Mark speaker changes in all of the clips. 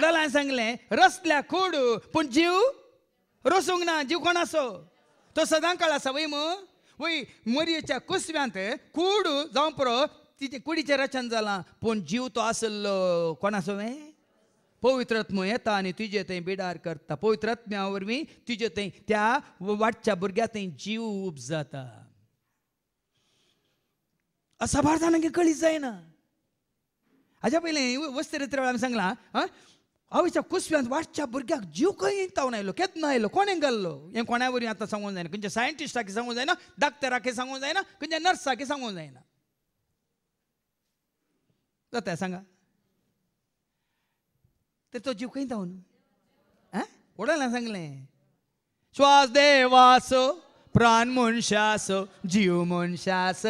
Speaker 1: हांवें सांगले रसल्या खूड पूण जीव रोसूंक ना जीव कोण असो तो सदां काळ आसा वय मू वय मरयेच्या कुसव्यांत कूड जावं पुरो तिचे कुडीचें रचन जालां पूण जीव तो आसलो कोण आसोवें पवित्रत्म येता आनी तुजे थंय बिडार करता पवित्रत्म्या वरवीं तुजे थंय त्या वाटच्या भुरग्या थंय जीव उब जाता असा भारतान कळीत जायना हाज्या पयलीं वस्त वेळार आमी सांगलां कुसवी आणि वाटच्या भुरग्याक जीव खं थाऊन आयो के आयो कोणी गल्लो हे कोणावर आता सांगू जाण खायंटिस्टाक सांगू जाक्टरांक सांगू ज्या नर्साक सांगू जाता सांगा तर तो जीव खं ताव ओढला सांगले प्राण मनशास जीव मनशास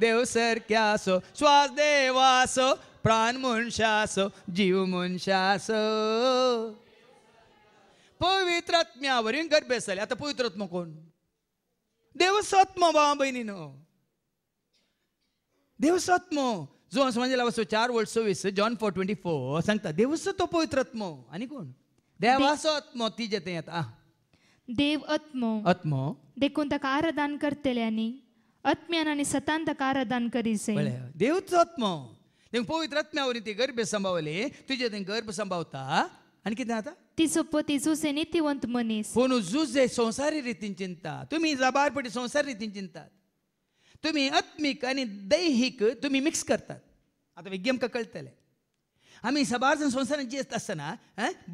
Speaker 1: देव सारख्या श्वास देवासो प्राण मुनशास जीव मुनशास श्वास पवित्रात्म्यावरील गर्भे झाले आता पवित्रात्म कोण देवस्वात्म भावा बहिणीनं जो म्हणजे वचो चार वर्ड सव्वीस जॉन फोर ट्वेंटी फोर सांगता देवस तो पवित्रात्म आणि कोण देवाचो आत्म ती जेते येता
Speaker 2: देव आत्म आत्मो देखून ताका आराधन करतले आणि आत्म्यान आनी सतान ताका आराधन करीसे
Speaker 1: देवचो आत्मो तें पवित्र आत्म्यावरी ती गर्भ संभावले तुझे देंग गर्भ संभावता आणि किती
Speaker 2: आता ती सोपो ती जुसे नीतिवंत मनीस
Speaker 1: कोण झुजे संसारी रीतीन चिंता तुम्ही जबारपटी संसारी रीतीन चिंतात तुम्ही आत्मिक आणि दैहिक तुम्ही मिक्स करतात आता का कळतले आम्ही सबार्जन संसारात जीत असताना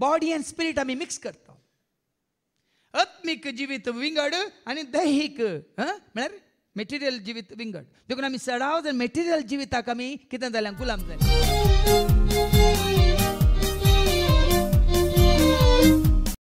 Speaker 1: बॉडी अँड स्पिरिट आम्ही मिक्स करतो आत्मिक जीवित विंगड आणि दैहिक म्हळ्यार मेटेरियल जीवित विंगड देखून आम्ही सडाव मेटेरियल कितें जाल्यांक झाल्या जाय